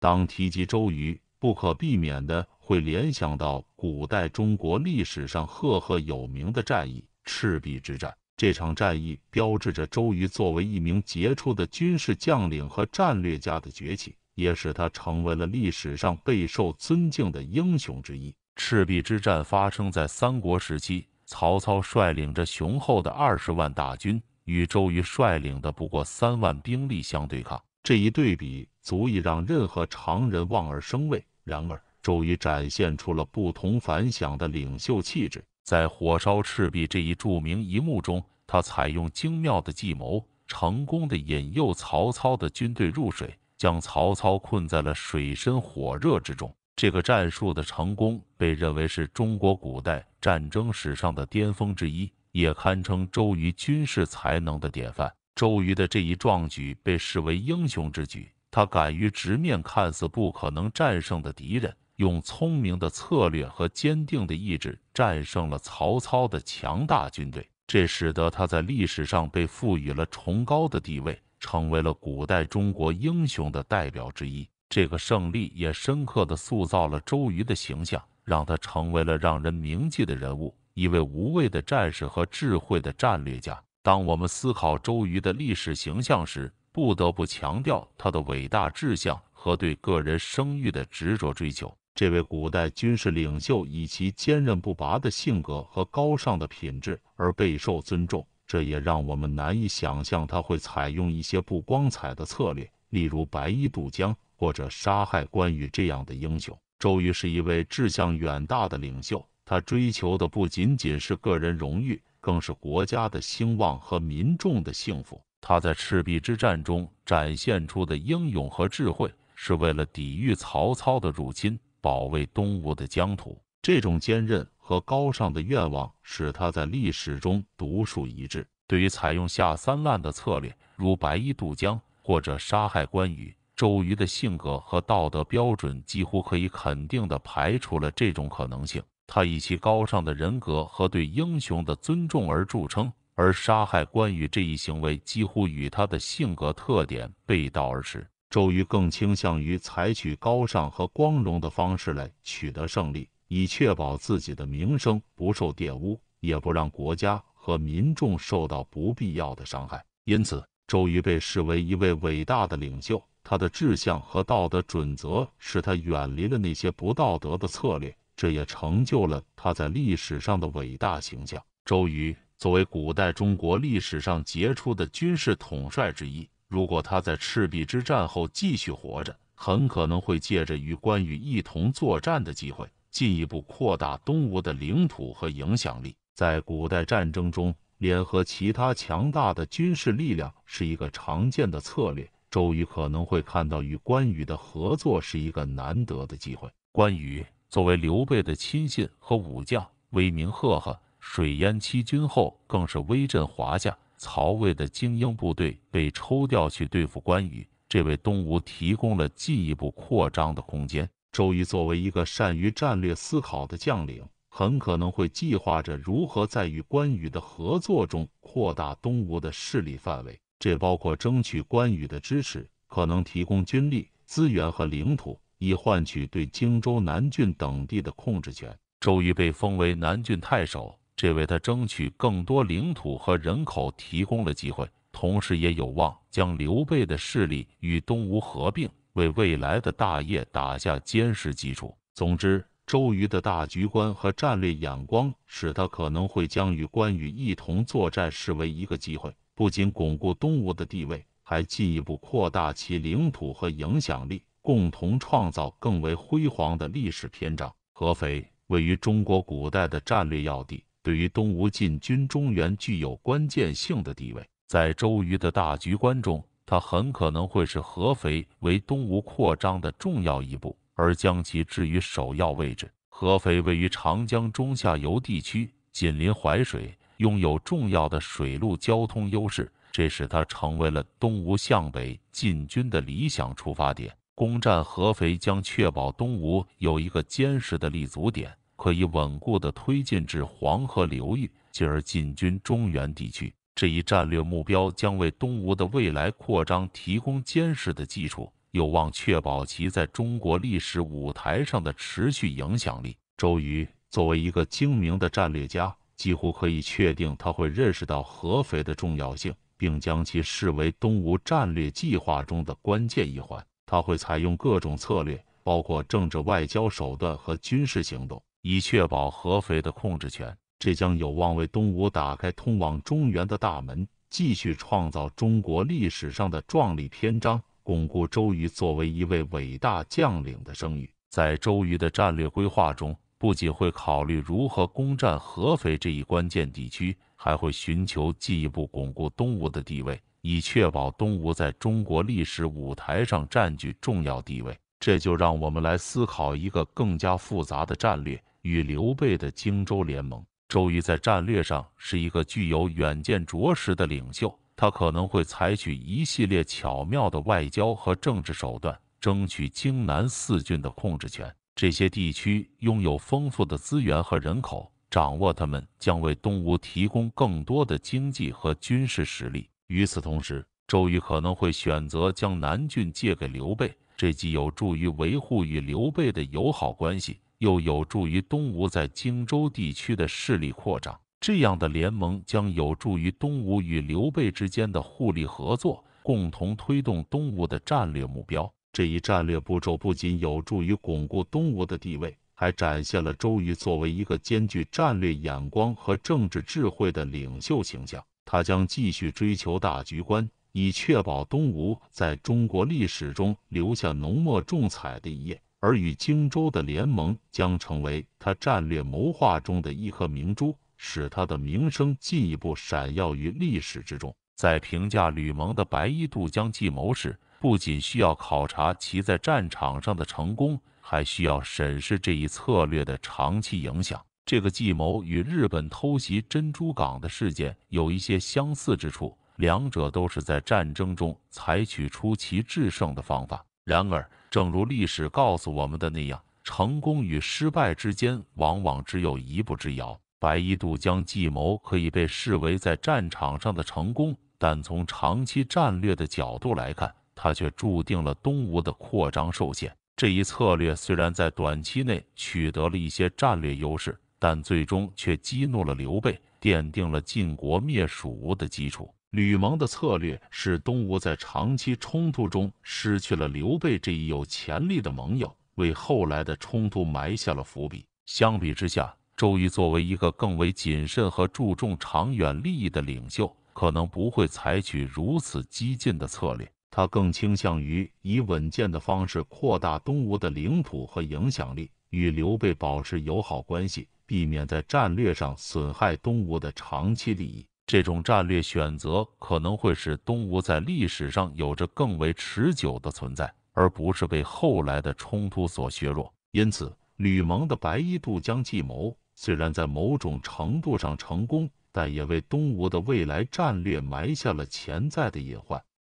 当提及周瑜，不可避免的会联想到古代中国历史上赫赫有名的战役——赤壁之战。这场战役标志着周瑜作为一名杰出的军事将领和战略家的崛起，也使他成为了历史上备受尊敬的英雄之一。赤壁之战发生在三国时期，曹操率领着雄厚的二十万大军，与周瑜率领的不过三万兵力相对抗。这一对比。足以让任何常人望而生畏。然而，周瑜展现出了不同凡响的领袖气质。在火烧赤壁这一著名一幕中，他采用精妙的计谋，成功的引诱曹操的军队入水，将曹操困在了水深火热之中。这个战术的成功被认为是中国古代战争史上的巅峰之一，也堪称周瑜军事才能的典范。周瑜的这一壮举被视为英雄之举。他敢于直面看似不可能战胜的敌人，用聪明的策略和坚定的意志战胜了曹操的强大军队，这使得他在历史上被赋予了崇高的地位，成为了古代中国英雄的代表之一。这个胜利也深刻的塑造了周瑜的形象，让他成为了让人铭记的人物，一位无畏的战士和智慧的战略家。当我们思考周瑜的历史形象时，不得不强调他的伟大志向和对个人声誉的执着追求。这位古代军事领袖以其坚韧不拔的性格和高尚的品质而备受尊重，这也让我们难以想象他会采用一些不光彩的策略，例如白衣渡江或者杀害关羽这样的英雄。周瑜是一位志向远大的领袖，他追求的不仅仅是个人荣誉，更是国家的兴旺和民众的幸福。他在赤壁之战中展现出的英勇和智慧，是为了抵御曹操的入侵，保卫东吴的疆土。这种坚韧和高尚的愿望使他在历史中独树一帜。对于采用下三滥的策略，如白衣渡江或者杀害关羽，周瑜的性格和道德标准几乎可以肯定地排除了这种可能性。他以其高尚的人格和对英雄的尊重而著称。而杀害关羽这一行为几乎与他的性格特点背道而驰。周瑜更倾向于采取高尚和光荣的方式来取得胜利，以确保自己的名声不受玷污，也不让国家和民众受到不必要的伤害。因此，周瑜被视为一位伟大的领袖。他的志向和道德准则使他远离了那些不道德的策略，这也成就了他在历史上的伟大形象。周瑜。作为古代中国历史上杰出的军事统帅之一，如果他在赤壁之战后继续活着，很可能会借着与关羽一同作战的机会，进一步扩大东吴的领土和影响力。在古代战争中，联合其他强大的军事力量是一个常见的策略。周瑜可能会看到与关羽的合作是一个难得的机会。关羽作为刘备的亲信和武将，威名赫赫。水淹七军后，更是威震华夏。曹魏的精英部队被抽调去对付关羽，这为东吴提供了进一步扩张的空间。周瑜作为一个善于战略思考的将领，很可能会计划着如何在与关羽的合作中扩大东吴的势力范围。这包括争取关羽的支持，可能提供军力、资源和领土，以换取对荆州南郡等地的控制权。周瑜被封为南郡太守。这为他争取更多领土和人口提供了机会，同时也有望将刘备的势力与东吴合并，为未来的大业打下坚实基础。总之，周瑜的大局观和战略眼光使他可能会将与关羽一同作战视为一个机会，不仅巩固东吴的地位，还进一步扩大其领土和影响力，共同创造更为辉煌的历史篇章。合肥位于中国古代的战略要地。对于东吴进军中原具有关键性的地位，在周瑜的大局观中，他很可能会是合肥为东吴扩张的重要一步，而将其置于首要位置。合肥位于长江中下游地区，紧邻淮水，拥有重要的水陆交通优势，这使它成为了东吴向北进军的理想出发点。攻占合肥将确保东吴有一个坚实的立足点。可以稳固地推进至黄河流域，进而进军中原地区。这一战略目标将为东吴的未来扩张提供坚实的基础，有望确保其在中国历史舞台上的持续影响力。周瑜作为一个精明的战略家，几乎可以确定他会认识到合肥的重要性，并将其视为东吴战略计划中的关键一环。他会采用各种策略，包括政治外交手段和军事行动。以确保合肥的控制权，这将有望为东吴打开通往中原的大门，继续创造中国历史上的壮丽篇章，巩固周瑜作为一位伟大将领的声誉。在周瑜的战略规划中，不仅会考虑如何攻占合肥这一关键地区，还会寻求进一步巩固东吴的地位，以确保东吴在中国历史舞台上占据重要地位。这就让我们来思考一个更加复杂的战略。与刘备的荆州联盟，周瑜在战略上是一个具有远见卓识的领袖。他可能会采取一系列巧妙的外交和政治手段，争取荆南四郡的控制权。这些地区拥有丰富的资源和人口，掌握他们将为东吴提供更多的经济和军事实力。与此同时，周瑜可能会选择将南郡借给刘备，这既有助于维护与刘备的友好关系。又有助于东吴在荆州地区的势力扩张。这样的联盟将有助于东吴与刘备之间的互利合作，共同推动东吴的战略目标。这一战略步骤不仅有助于巩固东吴的地位，还展现了周瑜作为一个兼具战略眼光和政治智慧的领袖形象。他将继续追求大局观，以确保东吴在中国历史中留下浓墨重彩的一页。而与荆州的联盟将成为他战略谋划中的一颗明珠，使他的名声进一步闪耀于历史之中。在评价吕蒙的白衣渡江计谋时，不仅需要考察其在战场上的成功，还需要审视这一策略的长期影响。这个计谋与日本偷袭珍珠港的事件有一些相似之处，两者都是在战争中采取出奇制胜的方法。然而，正如历史告诉我们的那样，成功与失败之间往往只有一步之遥。白一度将计谋可以被视为在战场上的成功，但从长期战略的角度来看，它却注定了东吴的扩张受限。这一策略虽然在短期内取得了一些战略优势，但最终却激怒了刘备，奠定了晋国灭蜀的基础。吕蒙的策略使东吴在长期冲突中失去了刘备这一有潜力的盟友，为后来的冲突埋下了伏笔。相比之下，周瑜作为一个更为谨慎和注重长远利益的领袖，可能不会采取如此激进的策略。他更倾向于以稳健的方式扩大东吴的领土和影响力，与刘备保持友好关系，避免在战略上损害东吴的长期利益。这种战略选择可能会使东吴在历史上有着更为持久的存在，而不是被后来的冲突所削弱。因此，吕蒙的白衣渡江计谋虽然在某种程度上成功，但也为东吴的未来战略埋下了潜在的隐患。